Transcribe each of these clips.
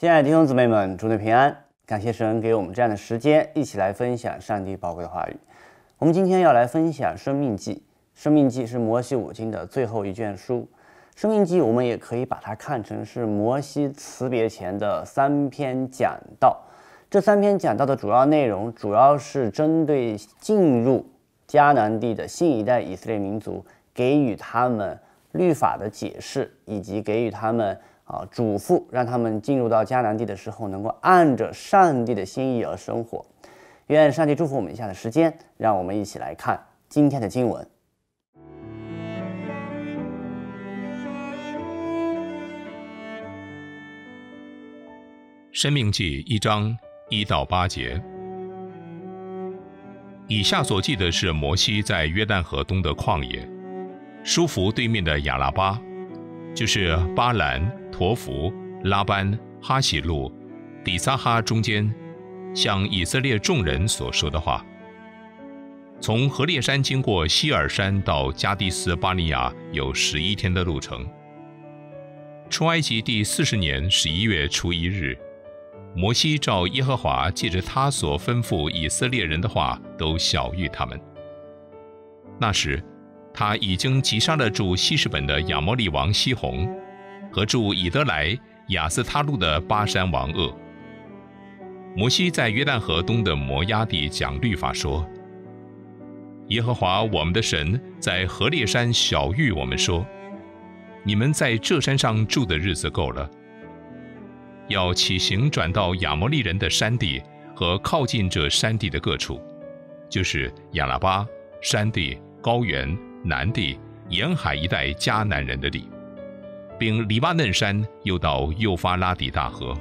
亲爱的弟兄姊妹们，祝你平安！感谢神给我们这样的时间，一起来分享上帝宝贵的话语。我们今天要来分享《生命记》，《生命记》是摩西五经的最后一卷书。《生命记》我们也可以把它看成是摩西辞别前的三篇讲道。这三篇讲道的主要内容，主要是针对进入迦南地的新一代以色列民族，给予他们律法的解释，以及给予他们。啊！嘱咐让他们进入到迦南地的时候，能够按着上帝的心意而生活。愿上帝祝福我们！以下的时间，让我们一起来看今天的经文。生命记一章一到八节，以下所记的是摩西在约旦河东的旷野，舒服对面的亚拉巴。就是巴兰、陀福、拉班、哈喜路、底撒哈中间，向以色列众人所说的话。从河烈山经过希尔山到加蒂斯巴尼亚有十一天的路程。出埃及第四十年十一月初一日，摩西照耶和华借着他所吩咐以色列人的话，都晓谕他们。那时。他已经击杀了住西士本的亚摩利王西宏，和住以德莱亚斯他路的巴山王鄂。摩西在约旦河东的摩崖地讲律法说：“耶和华我们的神在何烈山小谕我们说，你们在这山上住的日子够了，要起行转到亚摩利人的山地和靠近这山地的各处，就是亚拉巴山地。”高原南地、沿海一带迦南人的地，并黎巴嫩山，又到幼发拉底大河。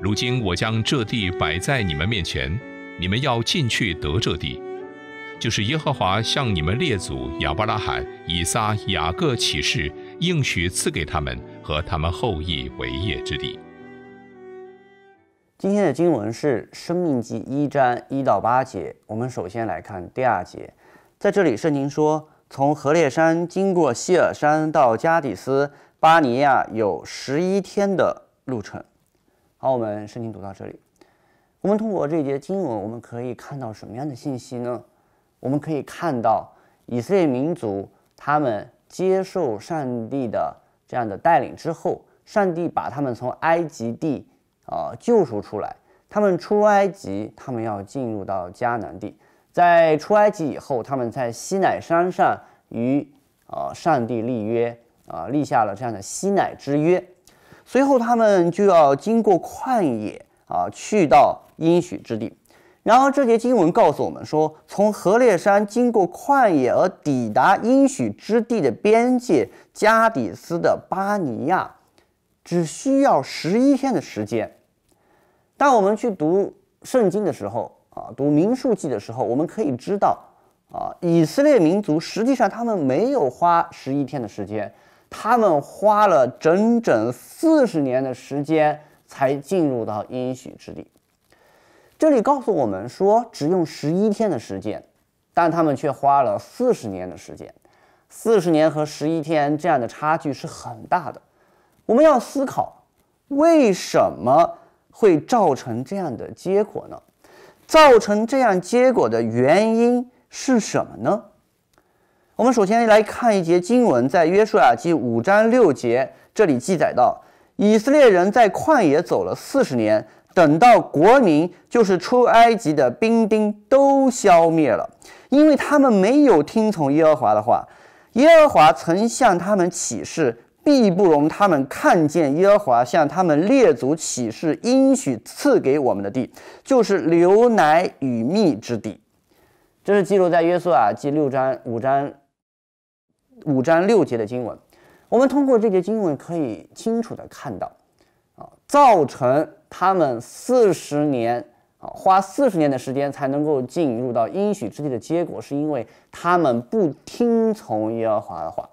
如今我将这地摆在你们面前，你们要进去得这地，就是耶和华向你们列祖亚伯拉罕、以撒、雅各起誓应许赐给他们和他们后裔为业之地。今天的经文是《生命记》一章一到八节，我们首先来看第二节。在这里，圣经说，从河烈山经过希尔山到加底斯巴尼亚有十一天的路程。好，我们圣经读到这里，我们通过这节经文，我们可以看到什么样的信息呢？我们可以看到以色列民族，他们接受上帝的这样的带领之后，上帝把他们从埃及地啊救赎出来，他们出埃及，他们要进入到迦南地。在出埃及以后，他们在西乃山上与，呃，上帝立约，啊，立下了这样的西乃之约。随后，他们就要经过旷野，啊，去到应许之地。然而，这节经文告诉我们说，从河烈山经过旷野而抵达应许之地的边界加底斯的巴尼亚，只需要十一天的时间。当我们去读圣经的时候，啊，读《民数记》的时候，我们可以知道，啊，以色列民族实际上他们没有花十一天的时间，他们花了整整四十年的时间才进入到应许之地。这里告诉我们说，只用十一天的时间，但他们却花了四十年的时间。四十年和十一天这样的差距是很大的。我们要思考，为什么会造成这样的结果呢？造成这样结果的原因是什么呢？我们首先来看一节经文，在约书亚记五章六节，这里记载到，以色列人在旷野走了四十年，等到国民就是出埃及的兵丁都消灭了，因为他们没有听从耶和华的话，耶和华曾向他们起誓。必不容他们看见耶和华向他们列祖启示应许赐给我们的地，就是留奶与蜜之地。这是记录在约书亚记六章五章五章六节的经文。我们通过这节经文可以清楚的看到，啊，造成他们四十年啊，花四十年的时间才能够进入到应许之地的结果，是因为他们不听从耶和华的话。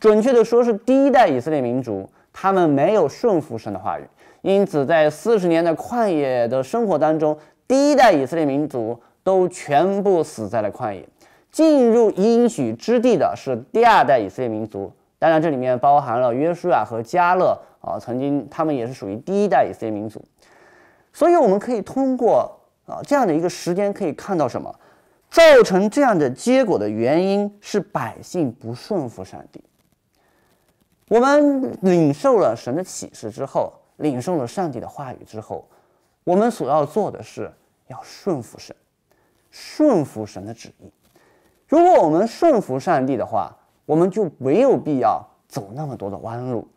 准确的说，是第一代以色列民族，他们没有顺服神的话语，因此在四十年的旷野的生活当中，第一代以色列民族都全部死在了旷野。进入应许之地的是第二代以色列民族，当然这里面包含了约书亚和加勒啊，曾经他们也是属于第一代以色列民族。所以我们可以通过啊这样的一个时间，可以看到什么？造成这样的结果的原因是百姓不顺服上帝。我们领受了神的启示之后，领受了上帝的话语之后，我们所要做的是要顺服神，顺服神的旨意。如果我们顺服上帝的话，我们就没有必要走那么多的弯路。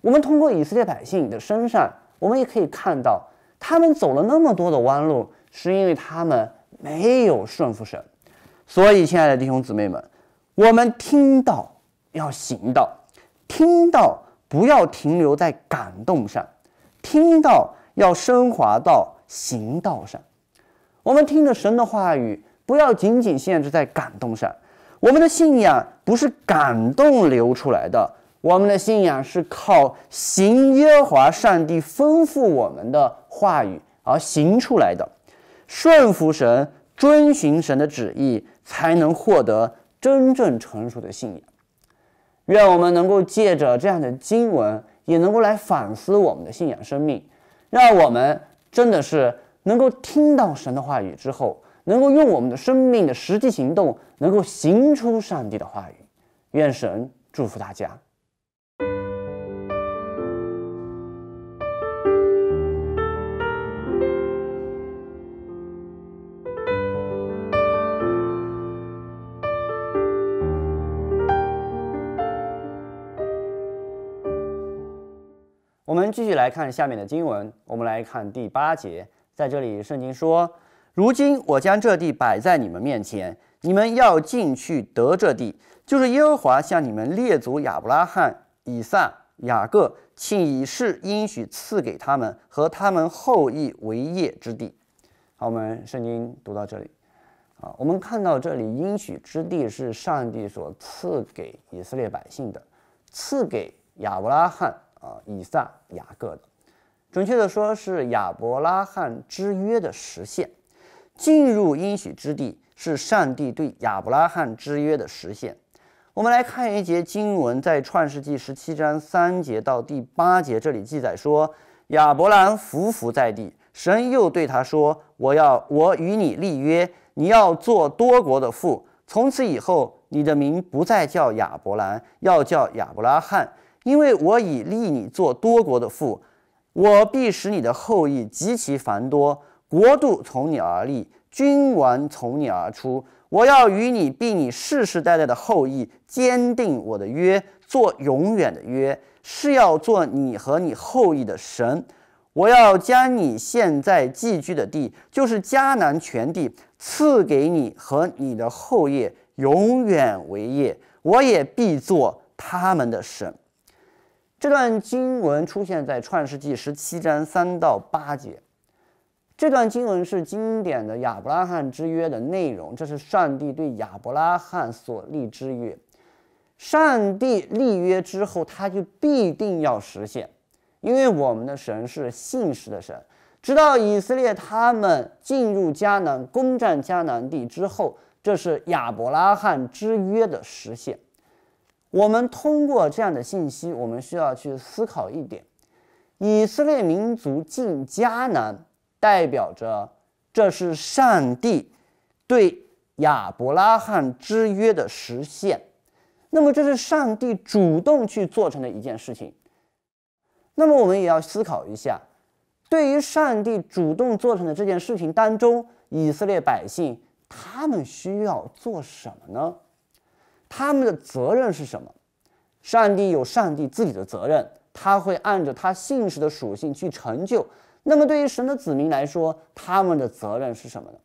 我们通过以色列百姓的身上，我们也可以看到，他们走了那么多的弯路，是因为他们没有顺服神。所以，亲爱的弟兄姊妹们，我们听到要行道。听到不要停留在感动上，听到要升华到行道上。我们听着神的话语，不要仅仅限制在感动上。我们的信仰不是感动流出来的，我们的信仰是靠行耶和华上帝吩咐我们的话语而行出来的。顺服神，遵循神的旨意，才能获得真正成熟的信仰。愿我们能够借着这样的经文，也能够来反思我们的信仰生命，让我们真的是能够听到神的话语之后，能够用我们的生命的实际行动，能够行出上帝的话语。愿神祝福大家。我们继续来看下面的经文，我们来看第八节，在这里圣经说：“如今我将这地摆在你们面前，你们要进去得这地，就是耶和华向你们列祖亚伯拉罕、以撒、雅各起示应许赐给他们和他们后裔为业之地。”好，我们圣经读到这里啊，我们看到这里应许之地是上帝所赐给以色列百姓的，赐给亚伯拉罕。啊，以撒、雅各的，准确的说，是亚伯拉罕之约的实现，进入应许之地是上帝对亚伯拉罕之约的实现。我们来看一节经文，在创世纪十七章三节到第八节，这里记载说，亚伯兰匍匐在地，神又对他说：“我要，我与你立约，你要做多国的父，从此以后，你的名不再叫亚伯兰，要叫亚伯拉罕。”因为我已立你做多国的父，我必使你的后裔极其繁多，国度从你而立，君王从你而出。我要与你并你世世代代的后裔坚定我的约，做永远的约，是要做你和你后裔的神。我要将你现在寄居的地，就是迦南全地，赐给你和你的后裔，永远为业。我也必做他们的神。这段经文出现在创世纪十七章三到八节。这段经文是经典的亚伯拉罕之约的内容，这是上帝对亚伯拉罕所立之约。上帝立约之后，他就必定要实现，因为我们的神是信实的神。直到以色列他们进入迦南、攻占迦南地之后，这是亚伯拉罕之约的实现。我们通过这样的信息，我们需要去思考一点：以色列民族进迦南，代表着这是上帝对亚伯拉罕之约的实现。那么，这是上帝主动去做成的一件事情。那么，我们也要思考一下，对于上帝主动做成的这件事情当中，以色列百姓他们需要做什么呢？他们的责任是什么？上帝有上帝自己的责任，他会按着他信实的属性去成就。那么，对于神的子民来说，他们的责任是什么呢？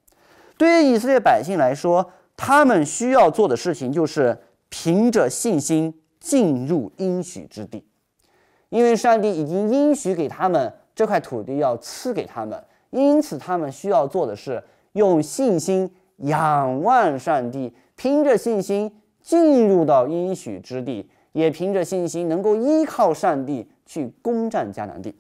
对于以色列百姓来说，他们需要做的事情就是凭着信心进入应许之地，因为上帝已经应许给他们这块土地要赐给他们，因此他们需要做的是用信心仰望上帝，凭着信心。进入到应许之地，也凭着信心能够依靠上帝去攻占迦南地。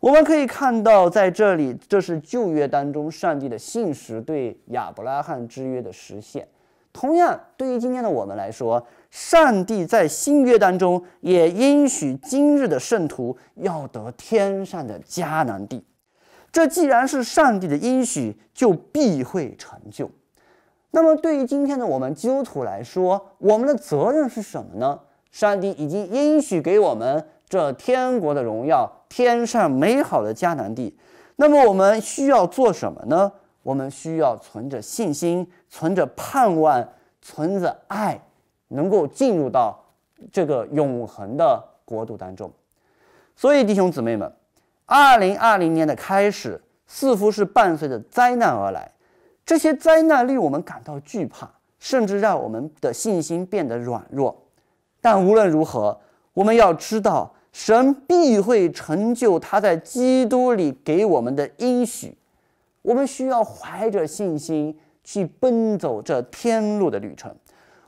我们可以看到，在这里，这是旧约当中上帝的信实对亚伯拉罕之约的实现。同样，对于今天的我们来说，上帝在新约当中也应许今日的圣徒要得天上的迦南地。这既然是上帝的应许，就必会成就。那么，对于今天的我们基督徒来说，我们的责任是什么呢？上帝已经应许给我们这天国的荣耀，天上美好的迦南地。那么，我们需要做什么呢？我们需要存着信心，存着盼望，存着爱，能够进入到这个永恒的国度当中。所以，弟兄姊妹们，二零二零年的开始似乎是伴随着灾难而来。这些灾难令我们感到惧怕，甚至让我们的信心变得软弱。但无论如何，我们要知道，神必会成就他在基督里给我们的应许。我们需要怀着信心去奔走这天路的旅程。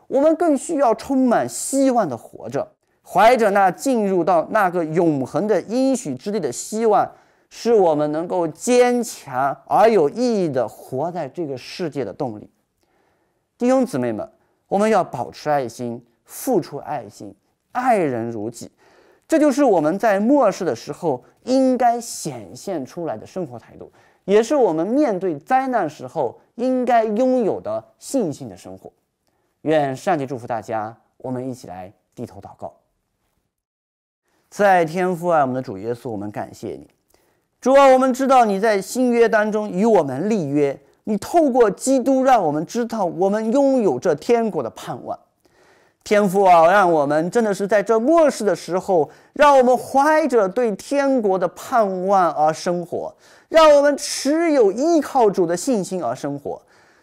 我们更需要充满希望的活着，怀着那进入到那个永恒的应许之地的希望。是我们能够坚强而有意义的活在这个世界的动力。弟兄姊妹们，我们要保持爱心，付出爱心，爱人如己，这就是我们在末世的时候应该显现出来的生活态度，也是我们面对灾难时候应该拥有的信心的生活。愿上帝祝福大家，我们一起来低头祷告。在天父爱我们的主耶稣，我们感谢你。主啊，我们知道你在新约当中与我们立约，你透过基督让我们知道我们拥有着天国的盼望。天父啊，让我们真的是在这末世的时候，让我们怀着对天国的盼望而生活，让我们持有依靠主的信心而生活。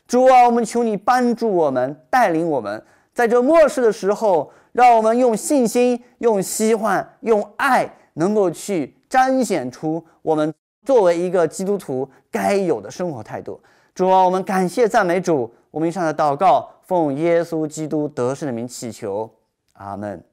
主啊，我们求你帮助我们，带领我们在这末世的时候，让我们用信心、用希望、用爱能够去。彰显出我们作为一个基督徒该有的生活态度。主啊，我们感谢赞美主。我们以上的祷告，奉耶稣基督得胜的名祈求，阿门。